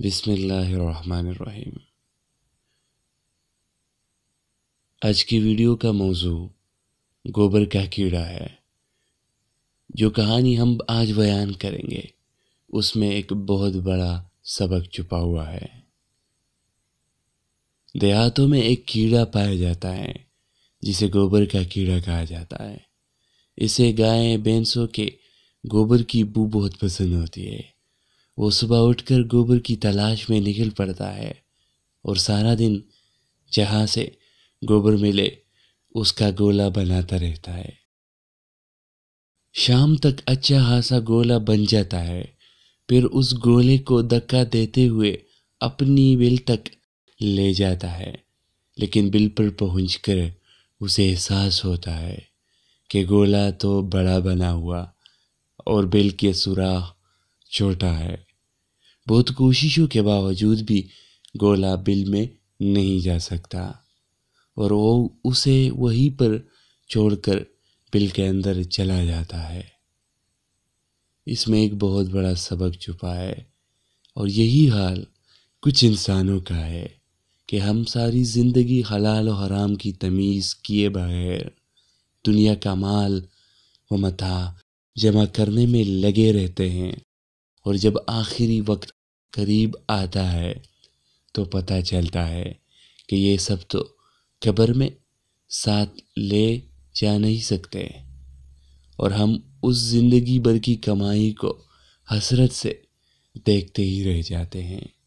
बिस्मिल्लाहिर्रहमानिर्रहीम आज की वीडियो का मौजू गोबर का कीड़ा है जो कहानी हम आज बयान करेंगे उसमें एक बहुत बड़ा सबक छुपा हुआ है देहातों में एक कीड़ा पाया जाता है जिसे गोबर का कीड़ा कहा जाता है इसे गायें भैंसों के गोबर की बू बहुत पसंद होती है वो सुबह उठकर गोबर की तलाश में निकल पड़ता है और सारा दिन जहाँ से गोबर मिले उसका गोला बनाता रहता है शाम तक अच्छा खासा गोला बन जाता है फिर उस गोले को धक्का देते हुए अपनी बिल तक ले जाता है लेकिन बिल पर पहुँच उसे एहसास होता है कि गोला तो बड़ा बना हुआ और बिल के सुराख छोटा है बहुत कोशिशों के बावजूद भी गोला बिल में नहीं जा सकता और वो उसे वहीं पर छोड़कर बिल के अंदर चला जाता है इसमें एक बहुत बड़ा सबक छुपा है और यही हाल कुछ इंसानों का है कि हम सारी ज़िंदगी हलाल और हराम की तमीज़ किए बगैर दुनिया का माल व मथा जमा करने में लगे रहते हैं और जब आखिरी वक्त करीब आता है तो पता चलता है कि ये सब तो कब्र में साथ ले जा नहीं सकते और हम उस ज़िंदगी भर की कमाई को हसरत से देखते ही रह जाते हैं